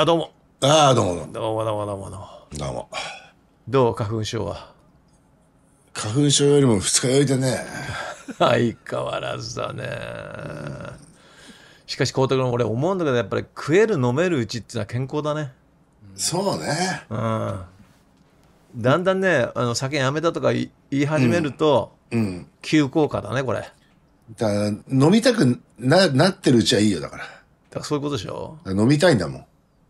あ、どうも。あどうもどうもどうもどうもどうも。どうも。どう花粉症は。花粉症よりも二日酔いでね。相変わらずだね。しかし、孝太郎、俺思うんだけど、やっぱり食える飲めるうちってのは健康だね。そうね。うん。だんだんね、あの酒やめたとか言い始めると、うん。急降下だね、これ。だ飲みたくななってるうちはいいよ、だから。だからそういうことでしょ飲みたいんだもん。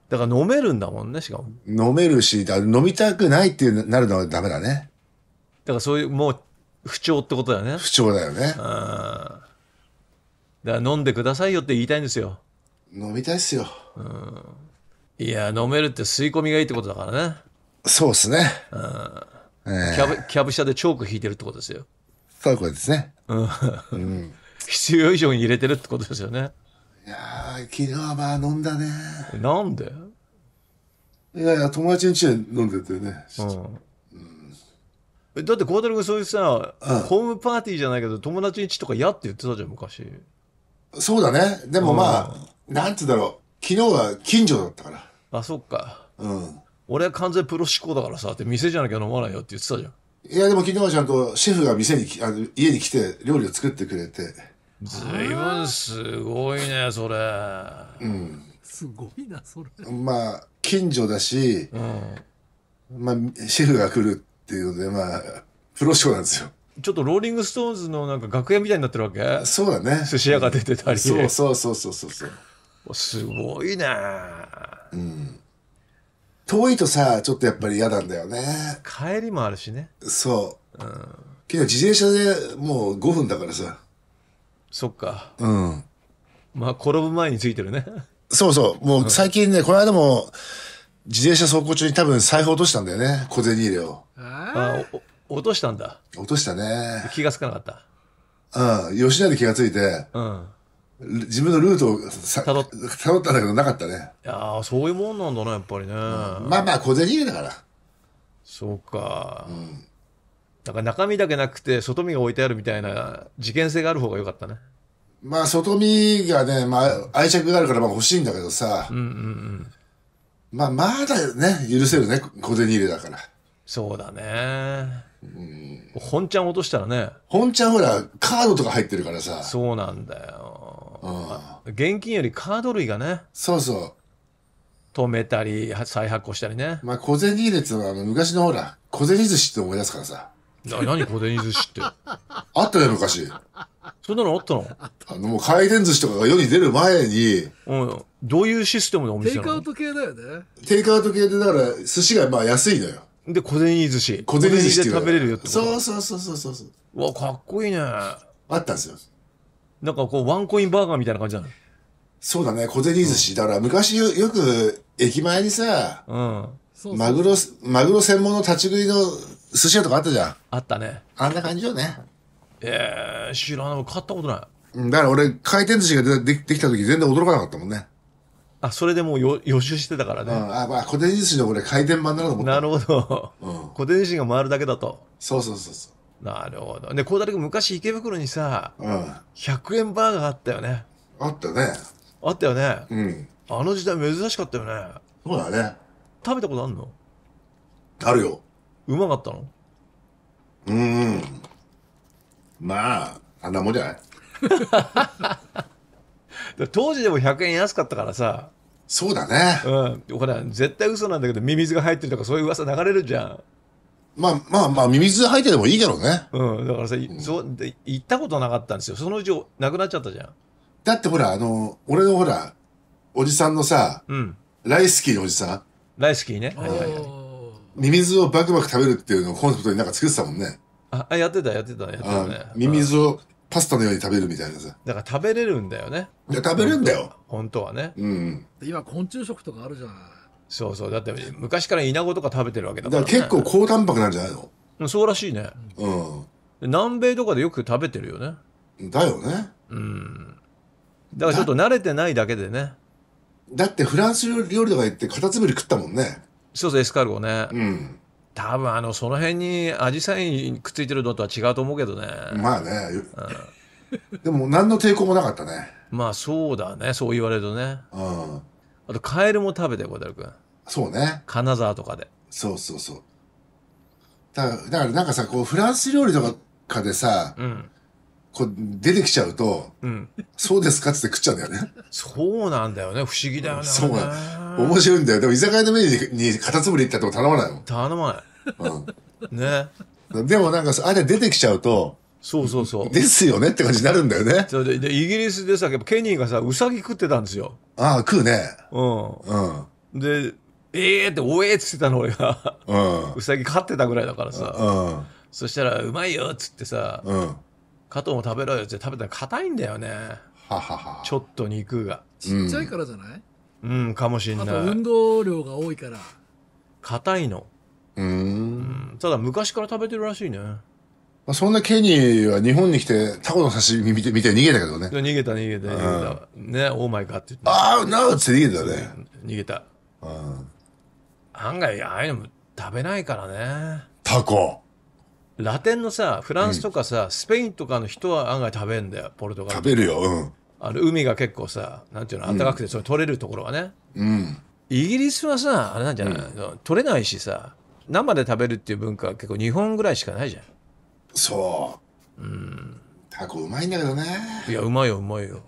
だから飲めるんだもんね、しかも。飲めるし、だ飲みたくないっていうなるのはダメだね。だからそういう、もう、不調ってことだよね。不調だよね。うん。だから飲んでくださいよって言いたいんですよ。飲みたいっすよ。うん。いや、飲めるって吸い込みがいいってことだからね。そうっすね。うん。えー、キャブ、キャブ車でチョーク引いてるってことですよ。そういうことですね。うん。うん、必要以上に入れてるってことですよね。いやー、昨日はまあ飲んだね。なんでいやいや、友達に家で飲んでてね。うん、だって孝太郎君そういうさ、ホームパーティーじゃないけど友達に家とか嫌って言ってたじゃん昔そうだねでもまあ、うん、なんて言うんだろう昨日は近所だったからあそっかうん俺は完全プロ志向だからさって店じゃなきゃ飲まないよって言ってたじゃんいやでも昨日はちゃんとシェフが店にあの家に来て料理を作ってくれてずいぶんすごいねそれうんすごいなそれまあ近所だし、まあ、シェフが来るっていうので、まあ、プロ賞なんですよ。ちょっとローリングストーンズのなんか楽屋みたいになってるわけそうだね。寿司屋が出てたり。そうそうそうそうそうそう。すごいね。うん。遠いとさ、ちょっとやっぱり嫌なんだよね。帰りもあるしね。そう。うん。けど自転車でもう5分だからさ。そっか。うん。まあ、転ぶ前についてるね。そうそう。もう最近ね、この間も、自転車走行中に多分財布落としたんだよね。小銭入れを。ああ、落としたんだ。落としたね。気がつかなかった。うん。吉田で気がついて、うん。自分のルートをさたどったんだけどなかったね。いやそういうもんなんだな、やっぱりね。うん、まあまあ、小銭入れだから。そうか。うん。だから中身だけなくて、外身が置いてあるみたいな事件性がある方が良かったね。まあ、外見がね、まあ、愛着があるからまあ欲しいんだけどさ、うんうんうん。まあ、まだね、許せるね、小銭入れだから。そうだね。うん。本ちゃん落としたらね、本ちゃんほら、カードとか入ってるからさ、そうなんだよ。うん。現金よりカード類がね、そうそう。止めたり、再発行したりねまあ、小銭入れっていうのは、あの昔のほら、小銭寿司って思い出すからさ。な何小銭寿司って。あったね、昔。そんなのあったのあの、もう回転寿司とかが世に出る前に、うん。どういうシステムでおテイクアウト系だよね。テイクアウト系で、だから、寿司がまあ安いのよ。で、小銭寿司。小銭寿司で食べれるよってことそうそうそうそうそうそう。わ、かっこいいね。あったんですよ。なんかこう、ワンコインバーガーみたいな感じなそうだね、小銭寿司。だから昔よよく、駅前にさ、うん。マグロ、マグロ専門の立ち食いの寿司屋とかあったじゃん。あったね。あんな感じよね。ええー、知らない。買ったことない。だから俺、回転寿司がででできた時全然驚かなかったもんね。あ、それでもうよ予習してたからね。うん、あ、まあ、古典寿司の俺回転版だなと思った。なるほど。うん、古典寿司が回るだけだと。そうそうそうそう。なるほど。で、孝太郎君昔池袋にさ、うん、100円バーガーあったよね。あったね。あったよね。うん。あの時代珍しかったよね。そうだね。食べたことあるのあるよ。うまかったのうーん。まあ、あんなもんじゃない 当時でも100円安かったからさ、そうだね。うん、ほら、絶対嘘なんだけど、ミミズが入ってるとかそういう噂流れるじゃん。まあまあまあ、ミミズ入ってでもいいけどね。うん、だからさ、そうで行ったことなかったんですよ。そのうちなくなっちゃったじゃん。だってほら、あの、俺のほら、おじさんのさ、うん。ライスキーのおじさん、ライスキーね。はいはいはい。ミミズをバクバク食べるっていうのをコンセプトになんか作ってたもんね。あ、やってた、やってた、やってたね。ミミズをパスタのように食べるみたいなさ。だから食べれるんだよね。いや、食べれるんだよ。本当はね。うん。今、昆虫食とかあるじゃない。そうそう。だって昔からイナゴとか食べてるわけだだから結構高タンパクなんじゃないのそうらしいね。うん。南米とかでよく食べてるよね。だよね。うん。だからちょっと慣れてないだけでね。だってフランス料理とか行ってカタツムリ食ったもんね。そうそう、エスカルゴね。うん。多分あの、その辺にアジサイにくっついてるのとは違うと思うけどね。まあね。うん、でも、何の抵抗もなかったね。まあ、そうだね。そう言われるとね。うん。あと、カエルも食べて、小樽くん。そうね。金沢とかで。そうそうそう。だから、からなんかさ、こう、フランス料理とかでさ、うん、こう出てきちゃうと、うん、そうですかって食っちゃうんだよね。そうなんだよね。不思議だよね。そうな面白いんだよ。でも居酒屋のメニューにカタツムリったとって頼まないもん。頼まない。うん。ね。でもなんか、あれ出てきちゃうと、そうそうそう。ですよねって感じになるんだよね。そうで、イギリスでさ、やっぱケニーがさ、ウサギ食ってたんですよ。ああ、食うね。うん。うん。で、ええー、って、おえーっつってたの俺が。うん。ウサギ飼ってたぐらいだからさ。うん。そしたら、うまいよっつってさ、うん。加藤も食べろよって食べたら硬いんだよねはははちょっと肉がちっちゃいからじゃないうんかもしんないと運動量が多いから硬いの、ううん。ただ昔から食べてるらしいねまあ、そんなケニーは日本に来てタコの刺身見て見て逃げたけどね。逃げた逃げた逃げた、ねオーマイガーって言ってああ、なおって逃げたね。逃げたうん。案外ああいうのも食べないからねタコ。ラテンのさ、フランスとかさ、スペインとかの人は案外食べるんだよ、ポルトガル。食べるよ、うん。あの、海が結構さ、なんていうの、暖かくて、それ取れるところはね。うん。イギリスはさ、あれなんじゃない、の取れないしさ、生で食べるっていう文化は結構日本ぐらいしかないじゃん。そう。うん。タコうまいんだけどね。いや、うまいよ、うまいよ。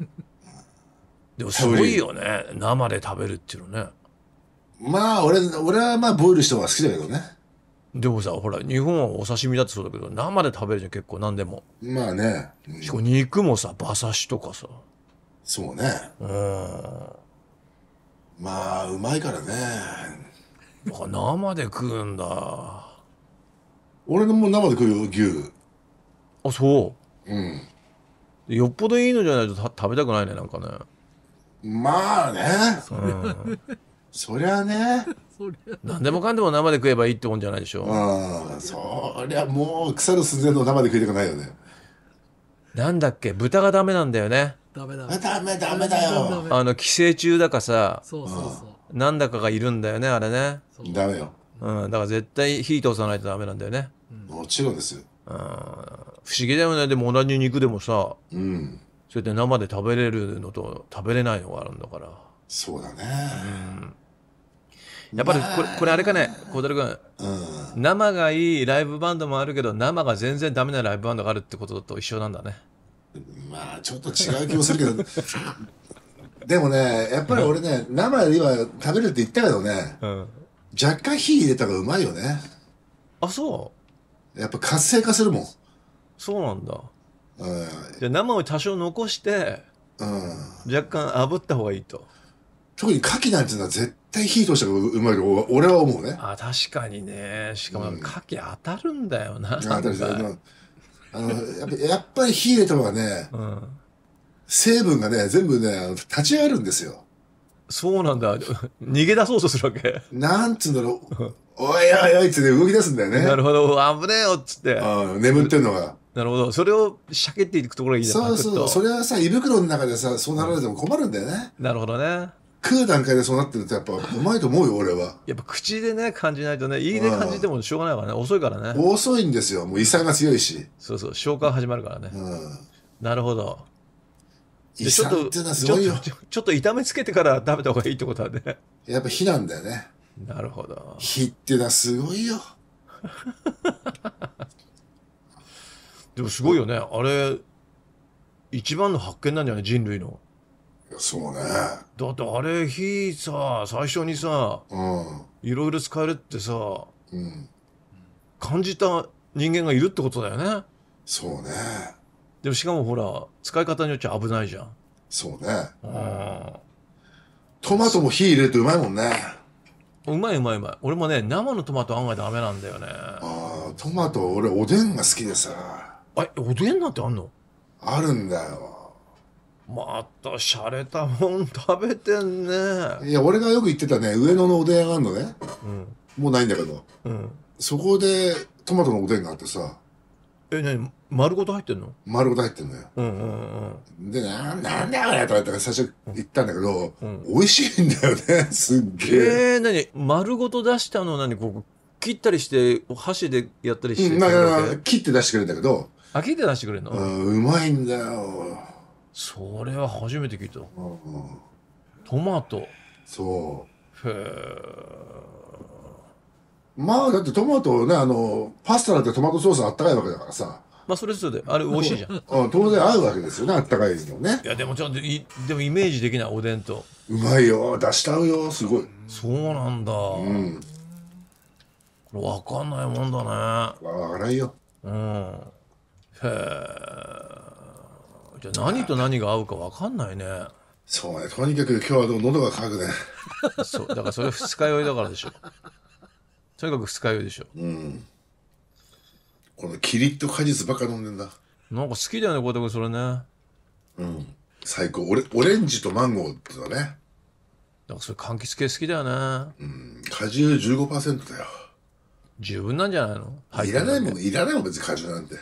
でもすごいよね、生で食べるっていうのね。まあ、俺、俺はまあ、ボイルした方が好きだけどね。でもさ、ほら、日本はお刺身だってそうだけど、生で食べるじゃん、結構、何でも。まあね。しかも肉もさ、馬刺しとかさ。そうね。うん。まあ、うまいからね。生で食うんだ。俺のも生で食うよ、牛。あ、そう。うん。よっぽどいいのじゃないと食べたくないね、なんかね。まあね。うんそりゃね 何でもかんでも生で食えばいいってもんじゃないでしょああそりゃもう腐る寸前の生で食いたくないよねなんだっけ豚がダメなんだよねダメダメダメダメだよあの寄生虫だかさそうそうそうなんだかがいるんだよねあれねダメよ、うん、だから絶対火通さないとダメなんだよね、もちろんですうん、不思議だよねでも同じ肉でもさ、うん、そうやって生で食べれるのと食べれないのがあるんだからそうだね。やっぱりこれ、これあれかね、孝太郎君、うん、生がいいライブバンドもあるけど、生が全然ダメなライブバンドがあるってことと一緒なんだね。まあ、ちょっと違う気もするけど、でもね、やっぱり俺ね、生で今食べるって言ったけどね、うん、若干火入れた方がうまいよね。あ、そうやっぱ活性化するもん。そうなんだ。うん、じゃ生を多少残して、うん、若干炙った方がいいと。特に牡蠣なんていうのは絶対火通した方がうまいと俺は思うね。あ、確かにね。しかも、牡蠣当たるんだよな。うん、当たるんだよ。あの、やっぱやっぱり火入れた方がね、うん、成分がね、全部ね、立ち上がるんですよ。そうなんだ。逃げ出そうとするわけ。なんつうんだろう。おいおいおいって動き出すんだよね。なるほど。危ねえよっつって。うん、眠ってんのが。なるほど。それをしゃけっていくところがいいじゃん。そうそう。それはさ、胃袋の中でさ、そうなられても困るんだよね。なるほどね。食う段階でそうなってるとやっぱうまいと思うよ俺はやっぱ口でね感じないとね胃で感じてもしょうがないからね遅いからね遅いんですよもう胃酸が強いしそうそう消化始まるからね、うん、なるほど胃酸ってのはすごいよちょちょっと痛めつけてから食べた方がいいってことはねやっぱ火なんだよねなるほど火ってのはすごいよ でもすごいよねあれ一番の発見なんじゃない人類のそうね。だってあれ、火さ、最初にさ、いろいろ使えるってさ、うん、感じた人間がいるってことだよね。そうね。でもしかもほら、使い方によっちゃ危ないじゃん。そうね。うん。トマトも火入れるとうまいもんね。うまいうまいうまい。俺もね、生のトマト案外ダメなんだよね。ああ、トマト、俺おでんが好きでさ。え、おでんなんてあんのあるんだよ。また洒落たもん食べてんねいや俺がよく言ってたね上野のおでん屋があるのね、うん、もうないんだけど、うん、そこでトマトのおでんがあってさえ何丸ごと入ってんの丸ごと入ってんのよ、うんうんうん、でななんだこれとかっ最初言ったんだけど、うん、美味しいんだよね すっげええー、何丸ごと出したの何こう切ったりして箸でやったりして、うん、切って出してくれるんだけどあ切って出してくれるのうんうまいんだよそれは初めて聞いた。トマト。そう。へえ。まあ、だってトマトね、あの、パスタだってトマトソースあったかいわけだからさ。まあ、それそれで、あれ美味しいじゃん。あ当然合うわけですよね、あったかいのね。いや、でもちょっとい、でもイメージできない、おでんと。うまいよ、出したうよ、すごい。そうなんだ。うん。これ分かんないもんだね。わからんよ。うん。へえ。じゃ何と何が合うか分かんないねそうねとにかく今日はでも喉が渇くね そうだからそれ二日酔いだからでしょとにかく二日酔いでしょうんこのキリッと果実ばっか飲んでんだなんか好きだよね小田君それねうん最高オレオレンジとマンゴーってのねだからそれ柑橘系好きだよねうん果汁15%だよ十分なんじゃないのいらないもんいらないもん別に果汁なんて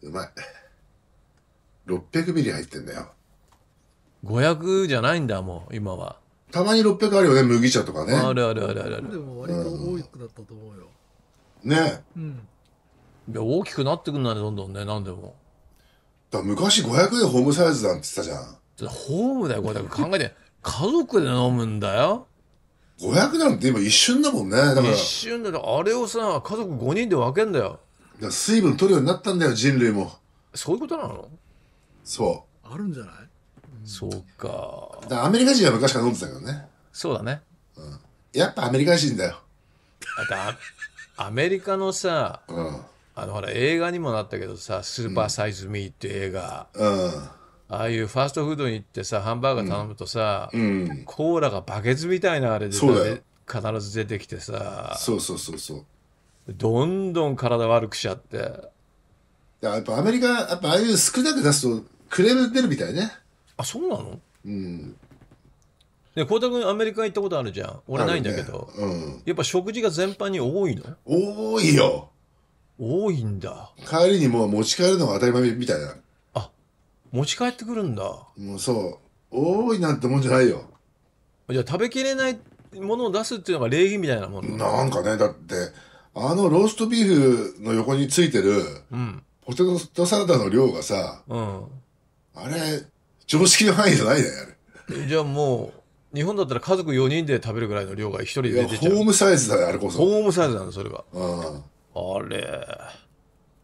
うんうまい600ミリ入ってんだよ。500じゃないんだ、もう、今は。たまに600あるよね、麦茶とかね。あるあるあるあるある。でも割と大きくなったと思うよ。ねえ。うん。いや、大きくなってくんだね、どんどんね、なんでも。だ昔500でホームサイズなんて言ってたじゃん。ホームだよ、これ。考えて、家族で飲むんだよ。500なんて今一瞬だもんね。だから。一瞬だよ。あれをさ、家族5人で分けんだよ。だ水分取るようになったんだよ、人類も。そういうことなのそう。あるんじゃない、うん、そうか。だアメリカ人は昔から飲んでたけどね。そうだね。うん。やっぱアメリカ人だよ。あとてアメリカのさ、うん、あのほら映画にもなったけどさ「スーパーサイズ・ミー」って映画、うん、ああいうファーストフードに行ってさハンバーガー頼むとさ、うん、コーラがバケツみたいなあれで必ず出てきてさそうそうそうそうどんどん体悪くしちゃってやっぱアメリカやっぱああいう少なく出すとくれてるみたいね。あ、そうなのうん。ね、光太君アメリカ行ったことあるじゃん。俺ないんだけど。ねうんやっぱ食事が全般に多いの多いよ。多いんだ。帰りにもう持ち帰るのが当たり前みたいな。あ、持ち帰ってくるんだ。もうそう。多いなんてもんじゃないよ。じゃあ食べきれないものを出すっていうのが礼儀みたいなもの。なんかね、だって、あのローストビーフの横についてる、うん。ポテトサラダの量がさ、うん。あれ、常識の範囲じゃないね、あれ。じゃあもう、日本だったら家族4人で食べるぐらいの量が1人で出ちゃう。ホームサイズだね、あれこそ。ホームサイズなんだ、それが。うん。あれ。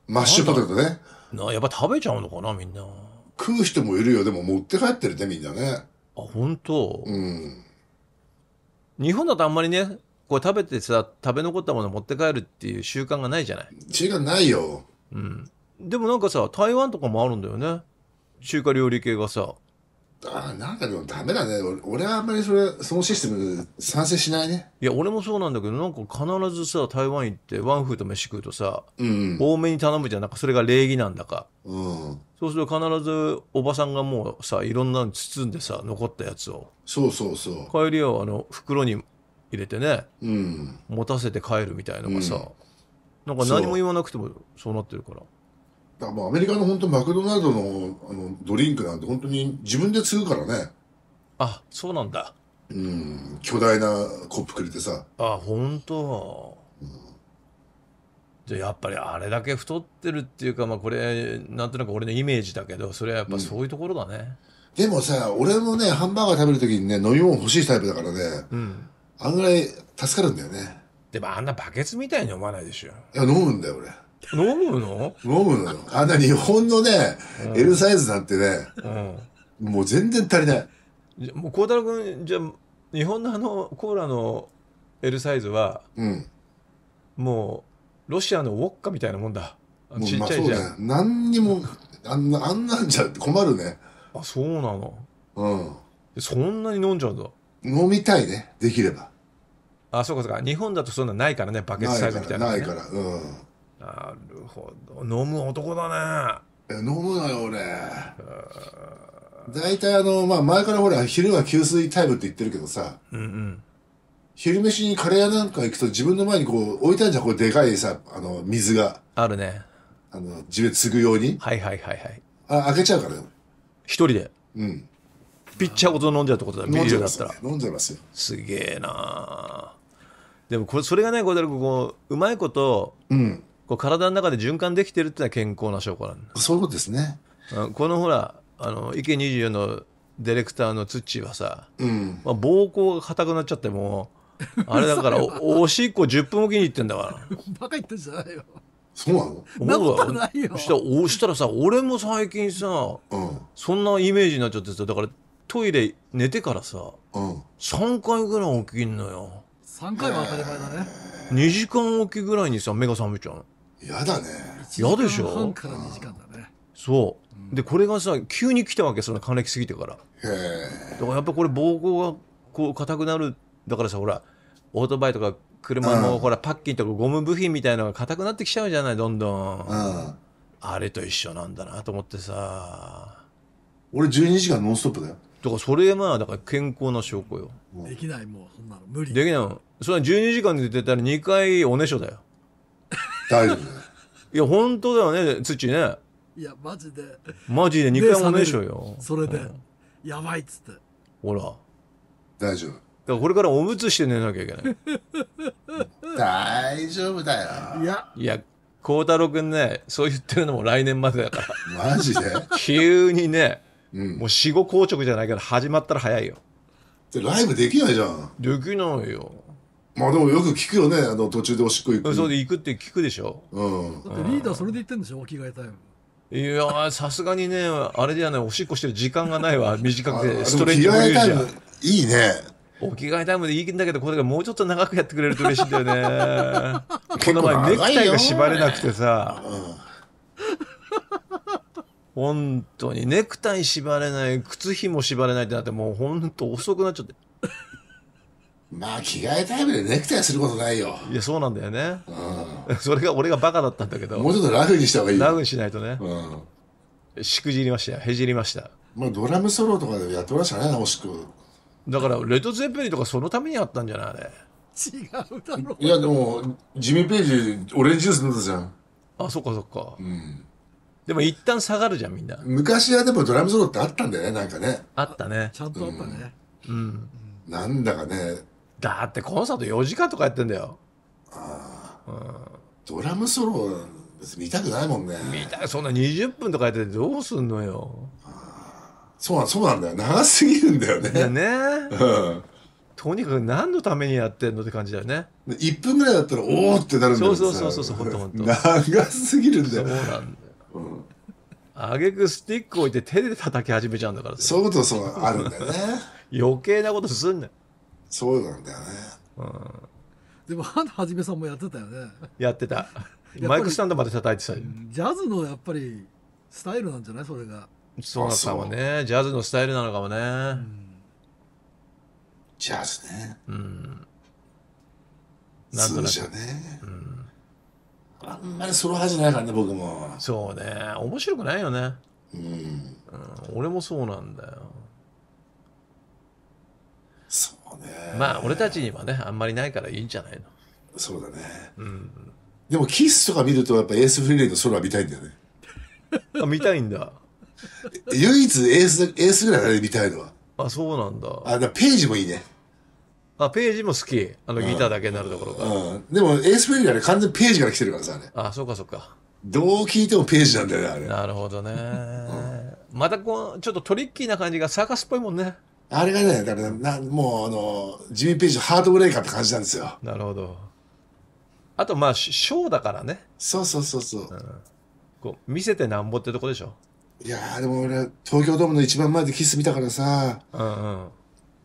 マッシュポテトね。な、やっぱ食べちゃうのかな、みんな。食う人もいるよ。でも持って帰ってるね、みんなね。あ、本当うん。日本だとあんまりね、こう食べてさ、食べ残ったもの持って帰るっていう習慣がないじゃない。習慣ないよ。うん。でもなんかさ、台湾とかもあるんだよね。中華料理系がさ。あなんかでもダメだね俺。俺はあんまりそれ、そのシステム賛成しないね。いや、俺もそうなんだけど、なんか必ずさ、台湾行ってワンフーと飯食うとさ、うん、多めに頼むじゃん。なんかそれが礼儀なんだか。うん、そうすると必ずおばさんがもうさ、いろんなの包んでさ、残ったやつを。そうそうそう。帰りはあの、袋に入れてね、うん、持たせて帰るみたいのがさ、うん、なんか何も言わなくてもそうなってるから。だからもうアメリカの本当マクドナルドのあのドリンクなんて本当に自分で継ぐからね。あ、そうなんだ。うん、巨大なコップくれてさ。あ、本当。ん、じゃやっぱりあれだけ太ってるっていうか、まあこれ、なんとなく俺のイメージだけど、それはやっぱそういうところだね。うん、でもさ、俺もね、ハンバーガー食べるときにね、飲み物欲しいタイプだからね。うん。あんぐらい助かるんだよね。でもあんなバケツみたいに飲まないでしょ。いや、飲むんだよ、俺。飲むの飲むのよ。あんな日本のね、うん、L サイズなんてね、うん、もう全然足りない。じゃもう孝太郎君、じゃ日本のあのコーラの L サイズは、うん、もうロシアのウォッカみたいなもんだ。ちっちゃいじゃん。ね、何にも、あんな、あんなんじゃ困るね。あ、そうなの。うん。そんなに飲んじゃうんだ。飲みたいね、できれば。あ、そうかそうか。日本だとそんなないからね、バケツサイズみたいな、ね、ないから、うん。なるほど飲む男だね飲むのよ俺大体あの、まあ、前からほら昼は給水タイムって言ってるけどさ、うんうん、昼飯にカレー屋なんか行くと自分の前にこう置いたんじゃんこうでかいさあの水があるねあの自分継ぐようにはいはいはいはいあ開けちゃうからよ。一人でうんピッチャーごと飲んじゃうってことだビールだったら飲んじゃいますよすげえなでもこれそれがね小うだ君こううまいこと、うん、こう体の中で循環できてるってのは健康な証拠なんそういうことですねこのほらあの池24のディレクターのツッチーはさ、うんまあ、膀胱が硬くなっちゃってもあれだから おおしっこ10分おきに行ってんだからバカ言ってんじゃないよそうなのなことないよしたおしたらさ俺も最近さ、うん、そんなイメージになっちゃってさだからトイレ寝てからさ、うん、3回ぐらい起きんのよ3回は当たり前だね2時間おきぐらいにさ目が覚めちゃう嫌だね嫌でしょ半から2時間だねそう、でこれがさ急に来たわけその還暦過ぎてからへえだからやっぱこれ膀胱がこう硬くなるだからさほらオートバイとか車の、ほらパッキンとかゴム部品みたいなのが硬くなってきちゃうじゃないどんどん、あれと一緒なんだなと思ってさ俺12時間ノンストップだよだからそれまあだから健康な証拠よできないもうそんなの無理できないもんそれは12時間で出たら2回おねしょだよ大丈夫だよ。いや、本当だよね、土ね。いや、マジで。マジで2回もねえしょよ。それで、やばいっつって。ほら。大丈夫。だからこれからおむつして寝なきゃいけない。大丈夫だよ。いや、いや、孝太郎くんね、そう言ってるのも来年までだから。マジで。急にね、うん。もう死後硬直じゃないけど、始まったら早いよ。でライブできないじゃん。できないよ。まあでもよく聞くよねあの途中でおしっこ行くそうで行くって聞くでしょうんだってリーダーそれで言ってんでしょお着替えタイムいやさすがにねあれではねおしっこしてる時間がないわ短くてストレッチも言うじゃんいいねお着替えタイムでいいんだけどこれがもうちょっと長くやってくれると嬉しいんだよね この前ネクタイが縛れなくてさ、本当にネクタイ縛れない靴ひも縛れないってなってもう本当遅くなっちゃってまあ着替えタイムでネクタイすることないよいやそうなんだよね、うん、それが俺がバカだったんだけどもうちょっとラフにした方がいいラフにしないとね、うん、しくじりましたへじりましたまあドラムソロとかでやってましたね惜しくだからレッド・ゼッペリとかそのためにあったんじゃないあれ違うだろういやでもジミー・ページオレンジジュース飲んだじゃんあそっかそっかうんでも一旦下がるじゃんみんな昔はでもドラムソロってあったんだよねなんかねあったねちゃんとあったねうん、うん、なんだかねだってコンサート4時間とかやってんだよああ、うん、ドラムソロ別に見たくないもんね見たそんな20分とかやってどうすんのよそうそうなんだよ長すぎるんだよねだね、うん、とにかく何のためにやってんのって感じだよね1分ぐらいだったらおおってなるんだよそうそうそうそうほんとほんと長すぎるんだよそうなんだよ、うんあげくスティック置いて手で叩き始めちゃうんだからそういうことそうあるんだよね余計なことすんな、ね、そうなんだよね、うん、でもはじめさんもやってたよねやってたマイクスタンドまで叩いてたジャズのやっぱりスタイルなんじゃないそれがそうなのかもねジャズのスタイルなのかもね、うん、ジャズねうんなんとなく、ね、うん、あんまりソロ派じゃないからね僕もそうね面白くないよねうん、うん、俺もそうなんだよまあ俺たちにはねあんまりないからいいんじゃないのそうだね、うん、でもキスとか見るとやっぱエースフリーレイのは見たいんだよね あ見たいんだ唯一エースエースぐらいあれ見たいのはあそうなんだあだページもいいねあ、ページも好き。あの、ギターだけになるところが。うん。でも、エースフリーはね、完全ページから来てるからさ、あれ。あそうかそうか。どう聞いてもページなんだよね、あれ。なるほどね。うん、またこう、ちょっとトリッキーな感じがサーカスっぽいもんね。あれがね、だからな、もうあの、ジミー・ペイジのハートブレイカーって感じなんですよ。なるほど。あと、まあ、ショーだからね。そうそうそうそう。うん、こう見せてなんぼってとこでしょ。いやー、でも俺、東京ドームの一番前でキス見たからさ、うん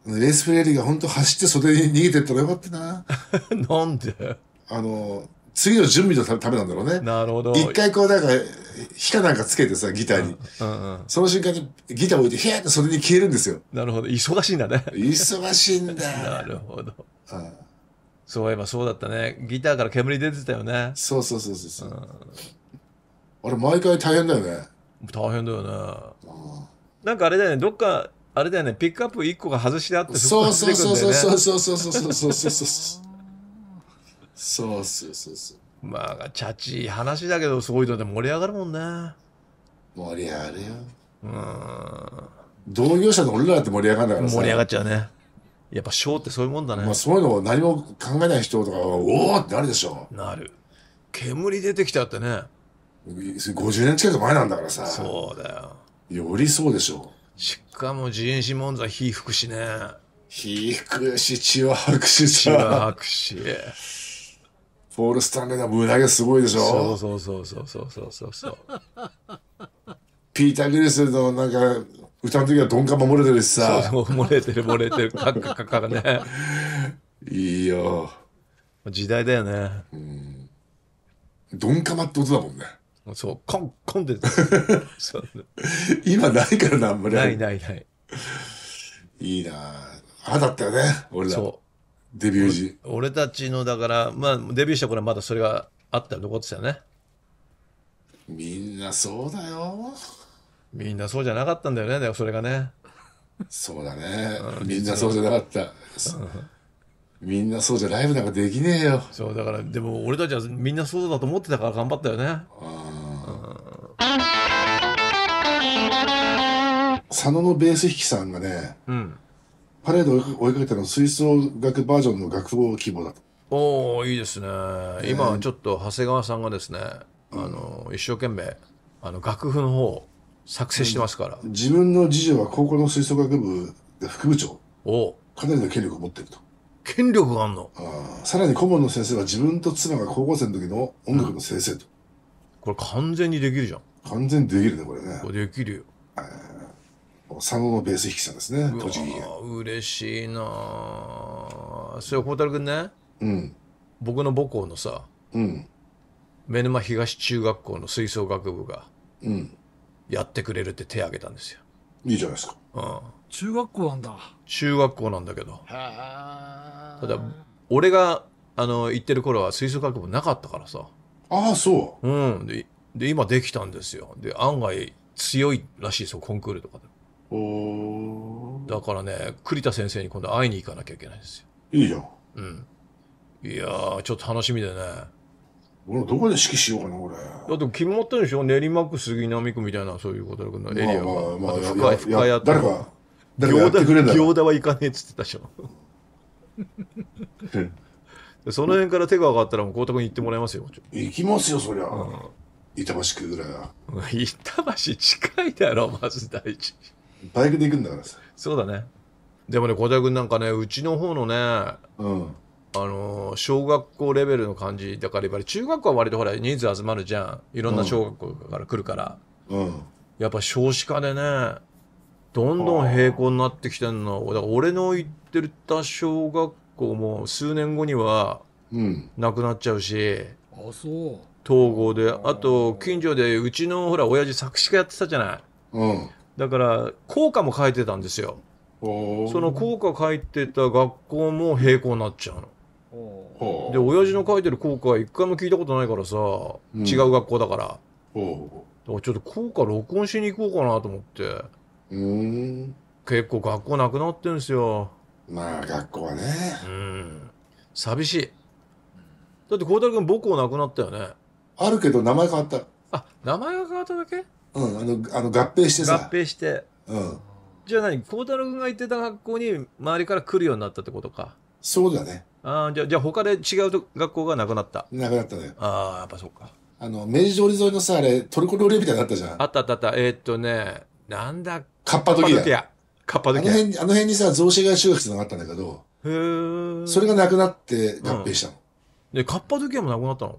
うん、レース・フレーリーが本当走って袖に逃げてったらよかったな。なんであの、次の準備のためなんだろうね。なるほど。一回こうなんか、火かなんかつけてさ、ギターに。うんうんうん、その瞬間にギター置いて、ヒャーってそれに消えるんですよ。なるほど。忙しいんだね。忙しいんだ。なるほど。ああそういえばそうだったね。ギターから煙出てたよね。そうそうそうそう、うん、あれ、毎回大変だよね。大変だよね。なんかあれだよね、どっか、あれだよね、ピックアップ1個が外してあって、そこ出てくんだよね。そうそうそうそうそうそうそうそうそうそう。そうそうそうそう。まあ、チャチい話だけど、すごいので盛り上がるもんね。盛り上がるよ。うん。同業者の俺らって盛り上がるんだからさ。盛り上がっちゃうね。やっぱショーってそういうもんだね。まあそういうのを何も考えない人とか、おおってなるでしょ。なる。煙出てきたってね。50年近く前なんだからさ。そうだよ。よりそうでしょう。しかも人種問題、被服しね。被服し、血は白し血は白し。ポール・スタンレーだ、胸毛すごいでしょそうそうそうそうそうそうそう。ピーター・グリスのなんか、歌の時は鈍感も漏れてるしさ。そう漏れてる漏れてる。カッカカカね。いいよ。時代だよね。うん。鈍感って音だもんね。そう、コン、コン今ないからな、あんまり。ないないない。いいなあだったよね、俺ら。そデビュー時。俺たちの、だから、まあ、デビューした頃はまだそれがあったら残ってたよね。みんなそうだよ。みんなそうじゃなかったんだよね、だそれがね。そうだね。みんなそうじゃなかった。みんなそうじゃライブなんかできねえよ。そう、だから、でも俺たちはみんなそうだと思ってたから頑張ったよね。佐野のベース弾きさんがね、うん、パレードを追いかけたの吹奏楽バージョンの学校規模だと。おおいいですね、今ちょっと長谷川さんがですね、あの一生懸命あの楽譜の方を作成してますから、自分の次女は高校の吹奏楽部で副部長おかなりの権力を持ってると権力があんのあさらに顧問の先生は自分と妻が高校生の時の音楽の先生と、これ完全にできるじゃん完全にできるねこれねこれできるよ、えー佐野のベース弾きさんですね栃木県嬉しいなそれ孝太郎君ね、うん、僕の母校のさ、うん、目沼東中学校の吹奏楽部が、うん、やってくれるって手挙げたんですよいいじゃないですか、うん、中学校なんだ中学校なんだけどただ俺があの行ってる頃は吹奏楽部なかったからさああそううんでで今できたんですよで案外強いらしいですよコンクールとかでだからね、栗田先生に今度会いに行かなきゃいけないんですよ。いいじゃん。うん。いやー、ちょっと楽しみでね。俺どこで指揮しようかな、これ。だって決まったでしょ練馬区、杉並区みたいな、そういうことだけど、エリアが。まあまあ、まあ、深い、深いや誰か、誰かって行田は行かねえっつってたでしょ。その辺から手が上がったらもう太沢に行ってもらいますよ。行きますよ、そりゃ。うん、板橋区ぐらいは。板橋近いだろ、まず第一。バイクで行くんだからさそうだねでもね小田君なんかねうちの方のね、うん、あの小学校レベルの感じだからやっぱり中学校は割とほら人数集まるじゃんいろんな小学校から来るから、うん、やっぱ少子化でねどんどん平行になってきてんのだから俺の行ってた小学校も数年後にはなくなっちゃうし、うん、あそう統合であと近所でうちのほら親父作詞家やってたじゃない、うん、だから効果も書いてたんですよその校歌書いてた学校も並行になっちゃうので親父の書いてる校歌は一回も聞いたことないからさ、うん、違う学校だからちょっと校歌録音しに行こうかなと思って結構学校なくなってんですよまあ学校はねうん寂しいだって孝太郎君母校なくなったよねあるけど名前変わったあ名前が変わっただけうん、あの、あの合併して合併して。うん。じゃあ何孝太郎君が行ってた学校に周りから来るようになったってことか。そうだね。ああ、じゃあ、じゃあ他で違うと学校がなくなった。なくなったねああ、やっぱそうか。あの、明治通り沿いのさ、あれ、トルコ料理みたいになったじゃん。あったあったあった。えーっとね、なんだカッパカッパドキア。カッパあドのキア。辺に、あの辺にさ、雑誌が中学生のがあったんだけど、え。それがなくなって合併したの。で、カッパドキアもなくなったの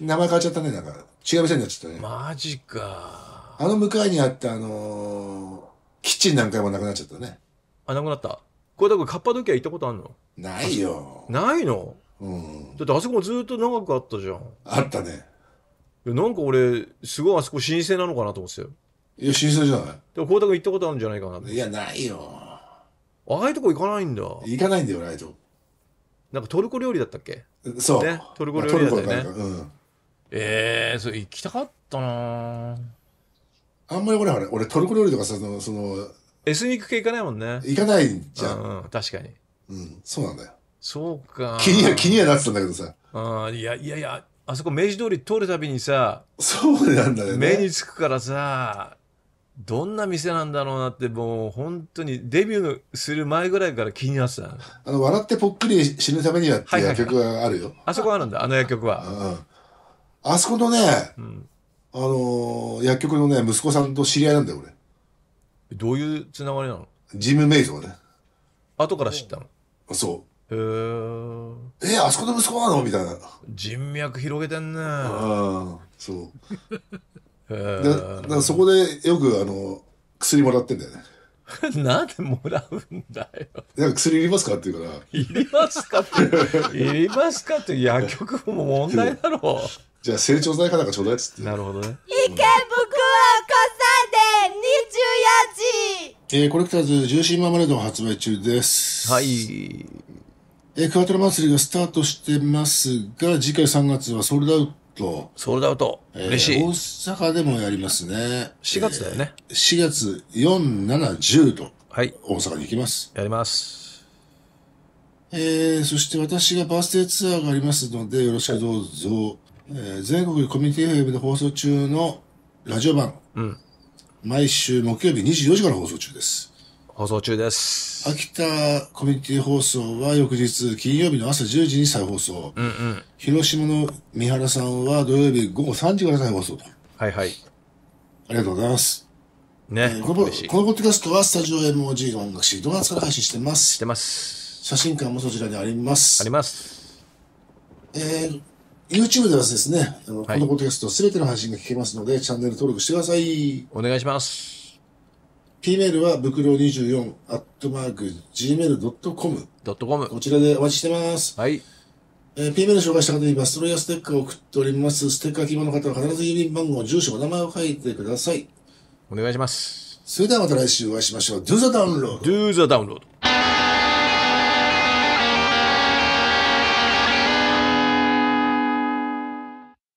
名前変わっちゃったね、なんか。違う店になっちゃったね。マジか。あの向かいにあった、あのーキッチンなんかもなくなっちゃったね。あ、なくなった。これだからカッパドキア行ったことあんのないよ。ないのうん。だってあそこもずっと長くあったじゃん。あったね。やなんか俺、すごいあそこ新鮮なのかなと思ってたよ。いや、新鮮じゃなでも、光太君行ったことあるんじゃないかなっていや、ないよ。ああいうとこ行かないんだ。行かないんだよ、ライト。なんかトルコ料理だったっけそう。ねトルコ料理だったよねまあトルコかうん。ええー、それ行きたかったなぁあんまり俺、俺トルコ料理とかさ、その、そのエスニック系行かないもんね。行かないじゃん。うん、確かに。うん、そうなんだよ。そうか。気には、気にはなってたんだけどさ。あーいやいやいや、あそこ明治通り通るたびにさ、そうなんだよ目につくからさ、どんな店なんだろうなって、もう本当にデビューする前ぐらいから気になってた。あの、笑ってぽっくり死ぬためにはってはいう曲があるよ。あそこあるんだ、あの薬局は。うん。あそこのね、うんあのー、薬局のね、息子さんと知り合いなんだよ、俺。どういうつながりなのジム・メイズはね。後から知ったのそう。へえあそこの息子なのみたいな。人脈広げてんね。ああ、そう。へえそこでよく、あの、薬もらってんだよね。なんでもらうんだよ。なんか薬いりますかって言うから。いりますかって、いりますかって薬局も問題だろう。じゃあ成長剤かなんかちょうだいっつって。なるほどね。池袋小三で24時えー、コレクターズジューシーママレード発売中です。はい。えー、クワトラ祭りがスタートしてますが、次回3月はソールドアウト。ソールドアウト。えー嬉しい。大阪でもやりますね。4月だよね。えー。4月4、7、10とはい。大阪に行きます。やります。えー、そして私がバースデーツアーがありますので、よろしくどうぞ。えー、全国コミュニティ FM で放送中のラジオ版、うん、毎週木曜日24時から放送中です。放送中です。秋田コミュニティ放送は翌日金曜日の朝10時に再放送。うんうん、広島の三原さんは土曜日午後3時から再放送と。はいはい。ありがとうございます。ね、えー、この。このポッドキャストはスタジオ MOG の音楽シードがから配信してます。してます。写真館もそちらにあります。あります。えー YouTube ではですね、あのこのポッドキャストすべての配信が聞けますので、チャンネル登録してください。お願いします。P メールは、ぶくろ24、アットマーク、gmail.com。ドットコム。こちらでお待ちしてます。はい。えー、P メール紹介した方にバストロイヤーステッカーを送っております。ステッカー希望の方は必ず郵便番号、住所、お名前を書いてください。お願いします。それではまた来週お会いしましょう。Do the download! Do the download!